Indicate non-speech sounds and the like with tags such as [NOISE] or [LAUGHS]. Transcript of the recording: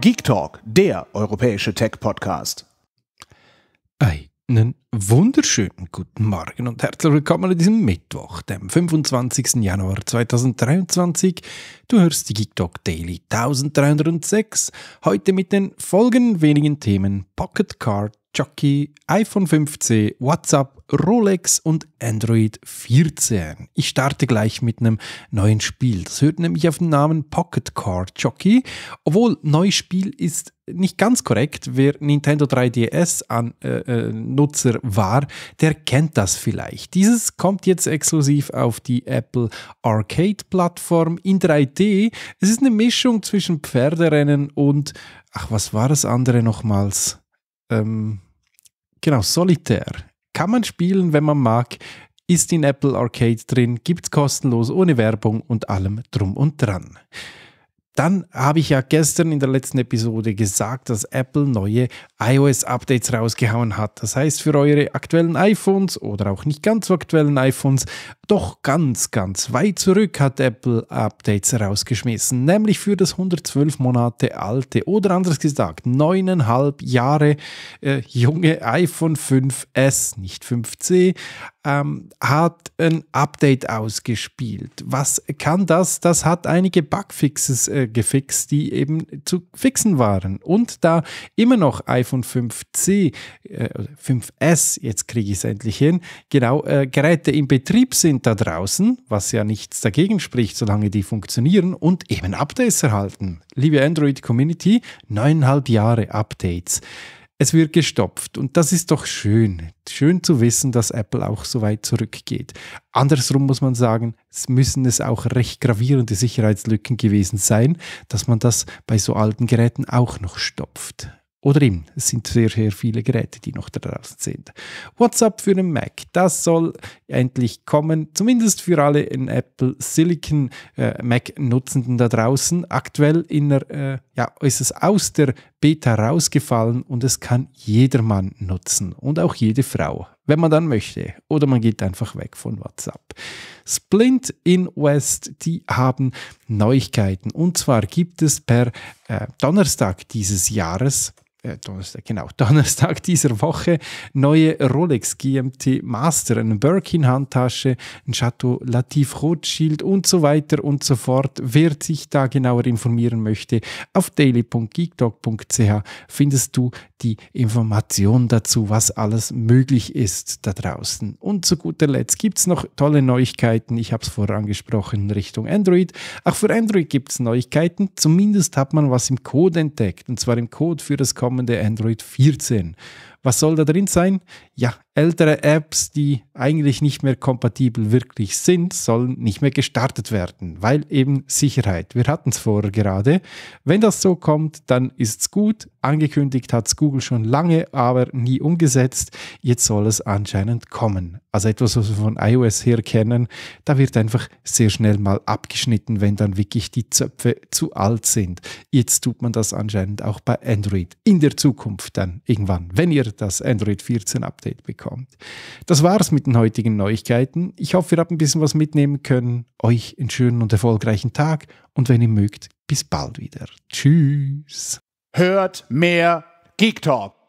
Geek Talk, der europäische Tech-Podcast. Einen wunderschönen guten Morgen und herzlich willkommen an diesem Mittwoch, dem 25. Januar 2023. Du hörst die Geek Talk Daily 1306, heute mit den folgenden wenigen Themen Pocket Card Jockey, iPhone 15, WhatsApp, Rolex und Android 14. Ich starte gleich mit einem neuen Spiel. Das hört nämlich auf den Namen Pocket Card Jockey. Obwohl neues Spiel ist nicht ganz korrekt. Wer Nintendo 3DS an, äh, äh, Nutzer war, der kennt das vielleicht. Dieses kommt jetzt exklusiv auf die Apple Arcade Plattform in 3D. Es ist eine Mischung zwischen Pferderennen und ach, was war das andere nochmals? Ähm, Genau, Solitär. Kann man spielen, wenn man mag. Ist in Apple Arcade drin, gibt's kostenlos, ohne Werbung und allem drum und dran. Dann habe ich ja gestern in der letzten Episode gesagt, dass Apple neue iOS-Updates rausgehauen hat. Das heißt, für eure aktuellen iPhones oder auch nicht ganz so aktuellen iPhones, doch ganz, ganz weit zurück hat Apple Updates rausgeschmissen. Nämlich für das 112 Monate alte oder anders gesagt, neuneinhalb Jahre äh, junge iPhone 5S, nicht 5C, ähm, hat ein Update ausgespielt. Was kann das? Das hat einige Bugfixes äh, gefixt, die eben zu fixen waren. Und da immer noch iPhone 5C, äh, 5S, jetzt kriege ich es endlich hin, genau, äh, Geräte im Betrieb sind da draußen, was ja nichts dagegen spricht, solange die funktionieren und eben Updates erhalten. Liebe Android-Community, neuneinhalb Jahre Updates es wird gestopft. Und das ist doch schön. Schön zu wissen, dass Apple auch so weit zurückgeht. Andersrum muss man sagen, es müssen es auch recht gravierende Sicherheitslücken gewesen sein, dass man das bei so alten Geräten auch noch stopft. Oder eben, es sind sehr, sehr viele Geräte, die noch da draußen sind. WhatsApp für den Mac, das soll endlich kommen, zumindest für alle in Apple Silicon äh, Mac-Nutzenden da draußen. Aktuell in der, äh, ja, ist es aus der Beta rausgefallen und es kann jedermann nutzen und auch jede Frau, wenn man dann möchte. Oder man geht einfach weg von WhatsApp. Splint in West, die haben Neuigkeiten. Und zwar gibt es per äh, Donnerstag dieses Jahres äh, Donnerstag, genau, [LAUGHS] Donnerstag dieser Woche neue Rolex GMT Master, eine Birkin-Handtasche, ein Chateau Latif Rothschild und so weiter und so fort. Wer sich da genauer informieren möchte, auf daily.geekdog.ch findest du die Information dazu, was alles möglich ist da draußen. Und zu guter Letzt gibt es noch tolle Neuigkeiten. Ich habe es vorher angesprochen in Richtung Android. Auch für Android gibt es Neuigkeiten. Zumindest hat man was im Code entdeckt. Und zwar im Code für das kommende kommende Android 14. Was soll da drin sein? Ja, ältere Apps, die eigentlich nicht mehr kompatibel wirklich sind, sollen nicht mehr gestartet werden, weil eben Sicherheit. Wir hatten es vorher gerade. Wenn das so kommt, dann ist es gut. Angekündigt hat es Google schon lange, aber nie umgesetzt. Jetzt soll es anscheinend kommen. Also etwas, was wir von iOS her kennen, da wird einfach sehr schnell mal abgeschnitten, wenn dann wirklich die Zöpfe zu alt sind. Jetzt tut man das anscheinend auch bei Android in der Zukunft dann irgendwann, wenn ihr das Android 14 Update bekommt. Das war's mit den heutigen Neuigkeiten. Ich hoffe, ihr habt ein bisschen was mitnehmen können. Euch einen schönen und erfolgreichen Tag und wenn ihr mögt, bis bald wieder. Tschüss. Hört mehr Geek Talk.